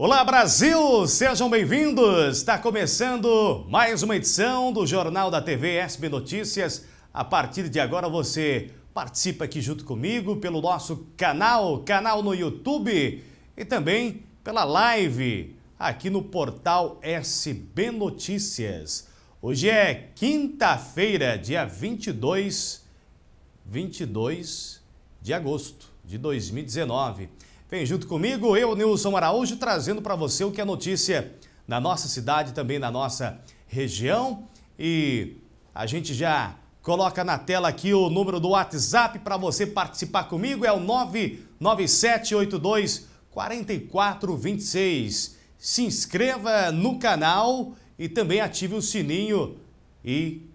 Olá Brasil, sejam bem-vindos. Está começando mais uma edição do Jornal da TV SB Notícias. A partir de agora você participa aqui junto comigo pelo nosso canal, canal no YouTube e também pela live aqui no portal SB Notícias. Hoje é quinta-feira, dia 22, 22 de agosto de 2019. Vem junto comigo, eu, Nilson Araújo, trazendo para você o que é notícia na nossa cidade, também na nossa região. E a gente já coloca na tela aqui o número do WhatsApp para você participar comigo, é o 99782 4426. Se inscreva no canal e também ative o sininho e,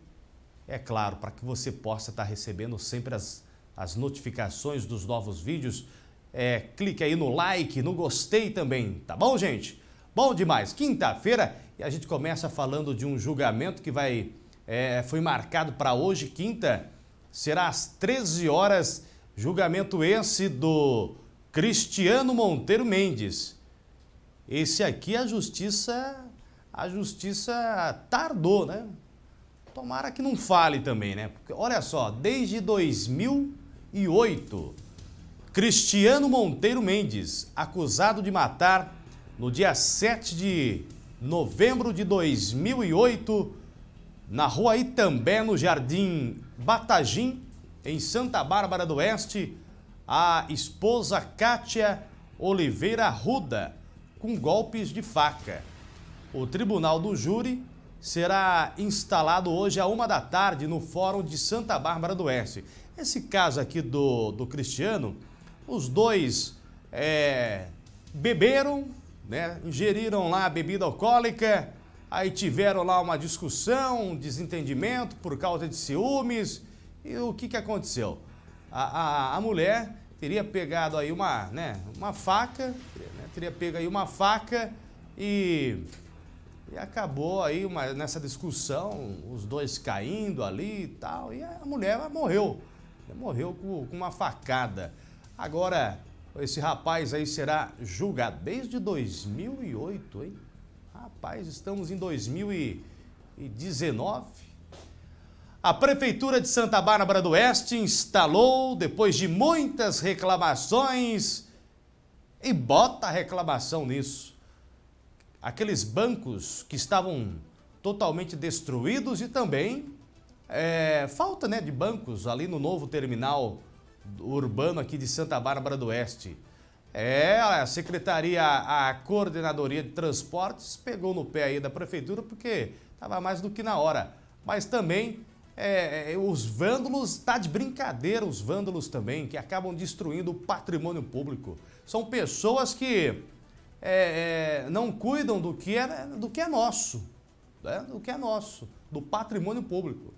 é claro, para que você possa estar tá recebendo sempre as, as notificações dos novos vídeos é, clique aí no like, no gostei também, tá bom, gente? Bom demais. Quinta-feira e a gente começa falando de um julgamento que vai é, foi marcado para hoje, quinta, será às 13 horas, julgamento esse do Cristiano Monteiro Mendes. Esse aqui a justiça, a justiça tardou, né? Tomara que não fale também, né? Porque olha só, desde 2008 Cristiano Monteiro Mendes, acusado de matar no dia 7 de novembro de 2008, na rua Itambé, no Jardim Batagim, em Santa Bárbara do Oeste, a esposa Kátia Oliveira Ruda, com golpes de faca. O tribunal do júri será instalado hoje à uma da tarde no Fórum de Santa Bárbara do Oeste. Esse caso aqui do, do Cristiano os dois é, beberam, né? ingeriram lá a bebida alcoólica, aí tiveram lá uma discussão, um desentendimento por causa de ciúmes. E o que, que aconteceu? A, a, a mulher teria pegado aí uma, né, uma faca, né? teria pego aí uma faca e, e acabou aí uma, nessa discussão, os dois caindo ali e tal, e a mulher morreu, morreu com, com uma facada. Agora, esse rapaz aí será julgado desde 2008, hein? Rapaz, estamos em 2019. A Prefeitura de Santa Bárbara do Oeste instalou, depois de muitas reclamações, e bota reclamação nisso, aqueles bancos que estavam totalmente destruídos e também é, falta né, de bancos ali no novo terminal urbano aqui de Santa Bárbara do Oeste. É, a secretaria, a coordenadoria de transportes pegou no pé aí da prefeitura porque estava mais do que na hora. Mas também é, é, os vândalos, tá de brincadeira os vândalos também, que acabam destruindo o patrimônio público. São pessoas que é, é, não cuidam do que é, do que é nosso, né? do que é nosso, do patrimônio público.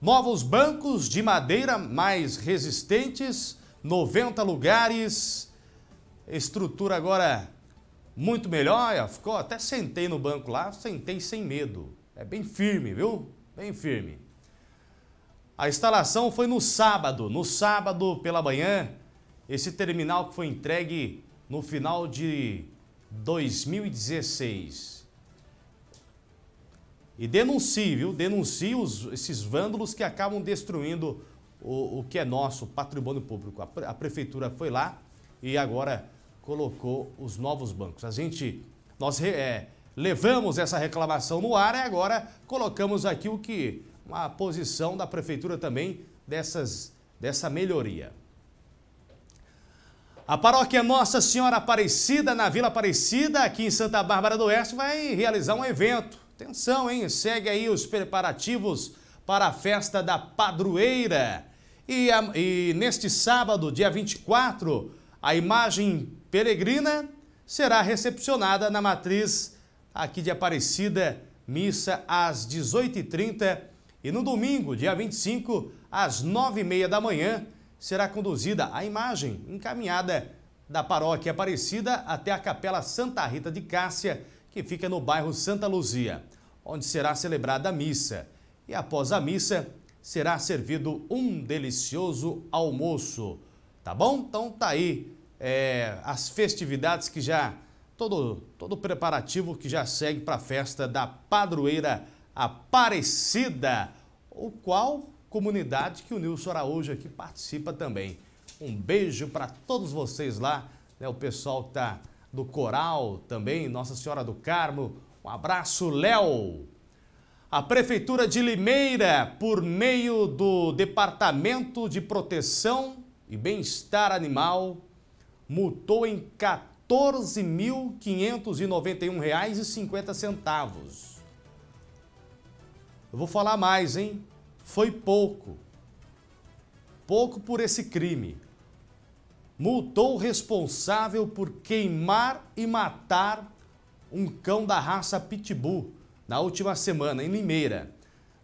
Novos bancos de madeira mais resistentes, 90 lugares, estrutura agora muito melhor. Ficou, até sentei no banco lá, sentei sem medo. É bem firme, viu? Bem firme. A instalação foi no sábado, no sábado pela manhã, esse terminal que foi entregue no final de 2016. E denuncie, viu? Denuncie os, esses vândalos que acabam destruindo o, o que é nosso, patrimônio público. A, a, prefeitura foi lá e agora colocou os novos bancos. A gente, nós é, levamos essa reclamação no ar e agora colocamos aqui o que uma posição da prefeitura também dessas, dessa melhoria. A paróquia Nossa Senhora Aparecida, na Vila Aparecida, aqui em Santa Bárbara do Oeste, vai realizar um evento Atenção, hein? Segue aí os preparativos para a festa da padroeira. E, a, e neste sábado, dia 24, a imagem peregrina será recepcionada na matriz aqui de Aparecida, missa às 18h30. E no domingo, dia 25, às 9h30 da manhã, será conduzida a imagem encaminhada da paróquia Aparecida até a Capela Santa Rita de Cássia, que fica no bairro Santa Luzia, onde será celebrada a missa. E após a missa, será servido um delicioso almoço. Tá bom? Então tá aí é, as festividades que já. Todo, todo o preparativo que já segue para a festa da padroeira Aparecida, o qual comunidade que o Nilson Araújo aqui participa também. Um beijo para todos vocês lá, né, o pessoal que está do Coral, também Nossa Senhora do Carmo. Um abraço, Léo! A Prefeitura de Limeira, por meio do Departamento de Proteção e Bem-Estar Animal, multou em 14.591,50 reais. Eu vou falar mais, hein? Foi pouco. Pouco por esse crime multou o responsável por queimar e matar um cão da raça Pitbull na última semana, em Limeira.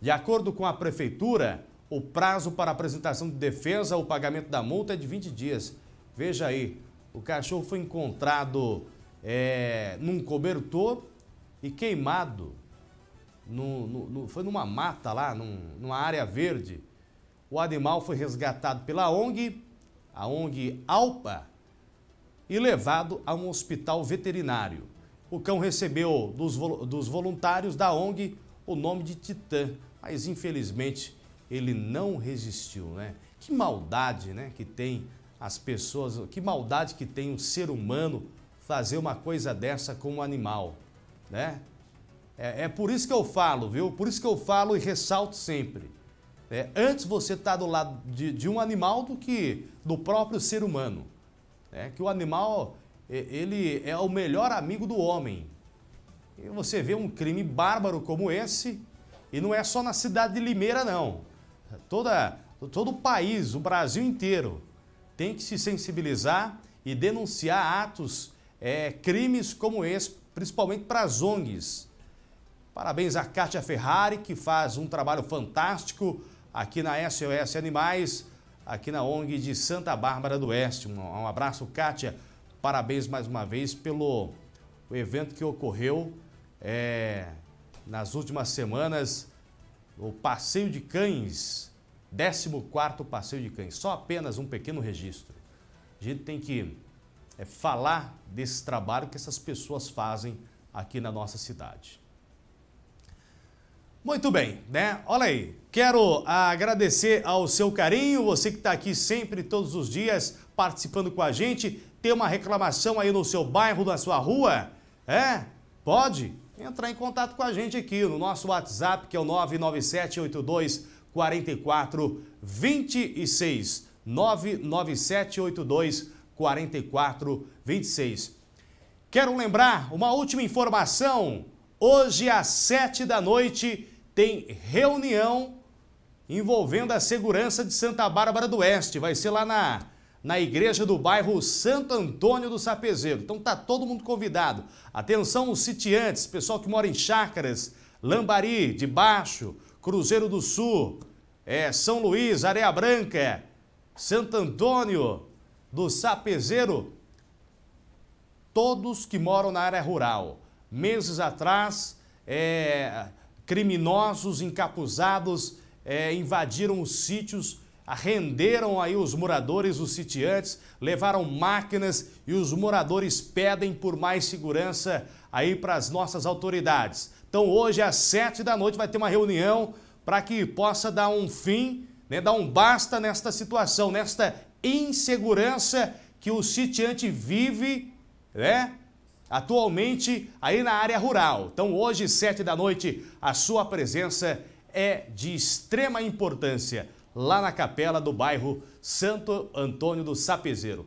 De acordo com a prefeitura, o prazo para apresentação de defesa ou pagamento da multa é de 20 dias. Veja aí, o cachorro foi encontrado é, num cobertor e queimado. No, no, no, foi numa mata lá, num, numa área verde. O animal foi resgatado pela ONG a ONG Alpa e levado a um hospital veterinário. O cão recebeu dos, dos voluntários da ONG o nome de Titã, mas infelizmente ele não resistiu, né? Que maldade, né, que tem as pessoas, que maldade que tem o um ser humano fazer uma coisa dessa com um animal, né? É, é por isso que eu falo, viu? Por isso que eu falo e ressalto sempre. É, antes você está do lado de, de, um animal do que do próprio ser humano. Né? Que o animal é, ele é o melhor amigo do homem. E você vê um crime bárbaro como esse, e não é só na cidade de Limeira, não. Toda, todo o país, o Brasil inteiro, tem que se sensibilizar e denunciar atos, é, crimes como esse, principalmente para as ONGs. Parabéns a Kátia Ferrari, que faz um trabalho fantástico aqui na SOS Animais, aqui na ONG de Santa Bárbara do Oeste. Um, abraço, Kátia. Parabéns mais uma vez pelo evento que ocorreu é, nas últimas semanas, o Passeio de Cães, 14º Passeio de Cães. Só apenas um pequeno registro. A gente tem que é, falar desse trabalho que essas pessoas fazem aqui na nossa cidade. Muito bem, né? Olha aí. Quero agradecer ao seu carinho, você que está aqui sempre, todos os dias, participando com a gente. Tem uma reclamação aí no seu bairro, na sua rua? É? Pode entrar em contato com a gente aqui no nosso WhatsApp, que é o 82 4426. 82 4426. Quero lembrar uma última informação. Hoje às sete da noite tem reunião envolvendo a segurança de Santa Bárbara do Oeste. Vai ser lá na, na igreja do bairro Santo Antônio do Sapezeiro. Então tá todo mundo convidado. Atenção os sitiantes, pessoal que mora em chácaras, Lambari, de Baixo, Cruzeiro do Sul, é, São Luís, Areia Branca, Santo Antônio do Sapezeiro. Todos que moram na área rural. Meses atrás, é, Criminosos encapuzados é, invadiram os sítios, renderam aí os moradores, os sitiantes, levaram máquinas e os moradores pedem por mais segurança aí para as nossas autoridades. Então hoje às sete da noite vai ter uma reunião para que possa dar um fim, né, dar um basta nesta situação, nesta insegurança que o sitiante vive, né? atualmente aí na área rural. Então, hoje, sete da noite, a sua presença é de extrema importância lá na capela do bairro Santo Antônio do Sapezeiro.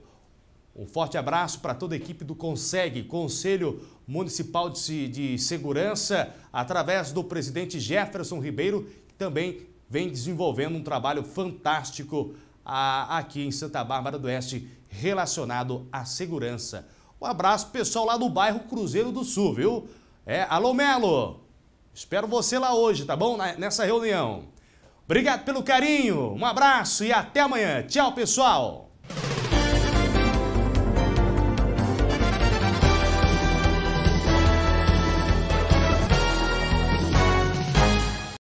Um forte abraço para toda a equipe do CONSEG, Conselho Municipal de Segurança, através do presidente Jefferson Ribeiro, que também vem desenvolvendo um trabalho fantástico ah, aqui em Santa Bárbara do Oeste relacionado à segurança. Um abraço pessoal lá do bairro Cruzeiro do Sul, viu? É, alô Melo, espero você lá hoje, tá bom? Nessa reunião. Obrigado pelo carinho, um abraço e até amanhã. Tchau, pessoal!